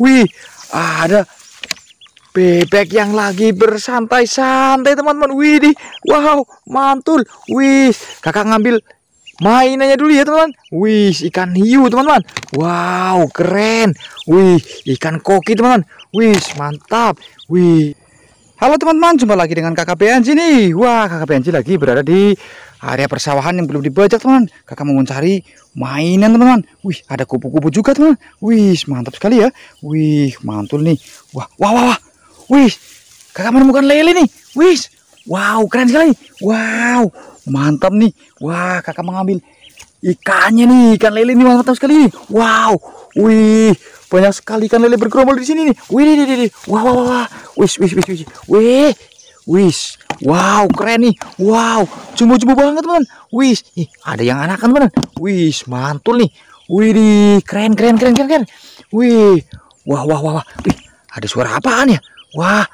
Wih, ada bebek yang lagi bersantai-santai teman-teman. Wih, di, wow, mantul. Wih, kakak ngambil mainannya dulu ya teman-teman. Wih, ikan hiu teman-teman. Wow, keren. Wih, ikan koki teman-teman. Wih, mantap. Wih. Halo teman-teman, jumpa lagi dengan kakak Benji nih. Wah, kakak Benji lagi berada di area persawahan yang belum dibajak teman kakak mau mencari mainan teman-teman wih ada kupu-kupu juga teman wih mantap sekali ya wih mantul nih wah wah wah, wah. wih kakak menemukan lele nih wih wow keren sekali wow mantap nih wah kakak mengambil ikannya nih ikan lele nih mantap sekali nih wow wih banyak sekali ikan lele bergerombol di sini nih wih wih wih wih wih wih wih Wish, wow keren nih. Wow, jumbo-jumbo banget teman. Wish, ih ada yang anakan teman. Wish mantul nih. Wih, keren keren keren keren keren. Wih, wah wah wah wah. Wih, ada suara apaan ya? Wah,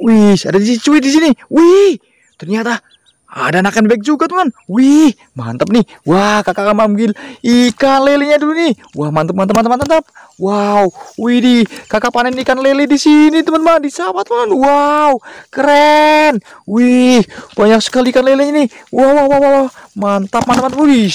wis ada cuy di sini. Wih, ternyata ada nakan back juga teman. Wih, mantap nih. Wah, kakak -kak mamgil ikan lelenya dulu nih. Wah, mantap mantap mantap mantap. Wow, wih di kakak panen ikan lele di sini teman-teman di sawah teman. Wow, keren. Wih, banyak sekali ikan lele ini, Wow, wow, wow, wow mantap mantap wih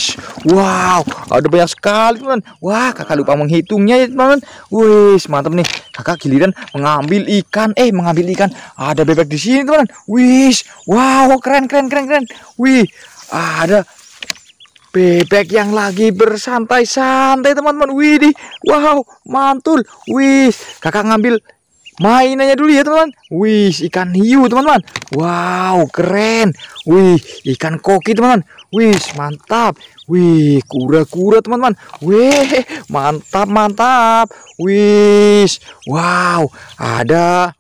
wow ada banyak sekali teman wah kakak lupa menghitungnya ya teman wih mantap nih kakak giliran mengambil ikan eh mengambil ikan ada bebek di sini teman wih wow keren keren keren keren wih ada bebek yang lagi bersantai-santai teman-teman wih wow mantul wih kakak ngambil mainannya dulu ya teman-teman Wih ikan hiu teman-teman Wow keren Wih ikan koki teman-teman Wih mantap Wih kura-kura teman-teman Wih mantap mantap Wih Wow ada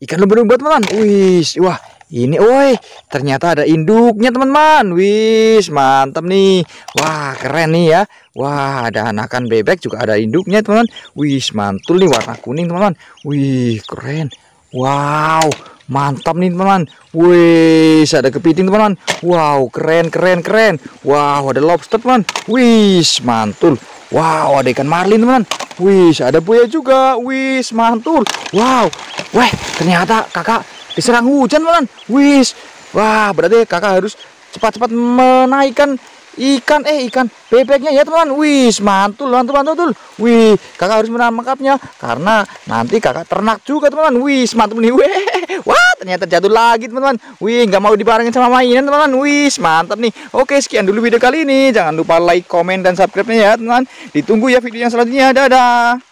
Ikan lumba-lumba teman-teman Wih Wah ini woi, ternyata ada induknya teman-teman. Wis, mantap nih. Wah, keren nih ya. Wah, ada anakan bebek juga ada induknya teman-teman. Wis, mantul nih warna kuning teman-teman. Wih, keren. Wow, mantap nih teman-teman. Wis, ada kepiting teman-teman. Wow, keren keren keren. Wow, ada lobster teman. Wis, mantul. Wow, ada ikan marlin teman. teman Wis, ada buaya juga. Wis, mantul. Wow. Weh, ternyata kakak diserang hujan malan wis wah berarti kakak harus cepat-cepat menaikkan ikan eh ikan bebeknya ya teman wis mantul mantul mantul mantul wih kakak harus menangkapnya karena nanti kakak ternak juga teman wis mantul nih wih wah ternyata jatuh lagi teman-teman wih nggak mau dibarengin sama mainan teman-teman wis mantap nih oke sekian dulu video kali ini jangan lupa like komen dan subscribe nya ya teman-teman ditunggu ya video yang selanjutnya dadah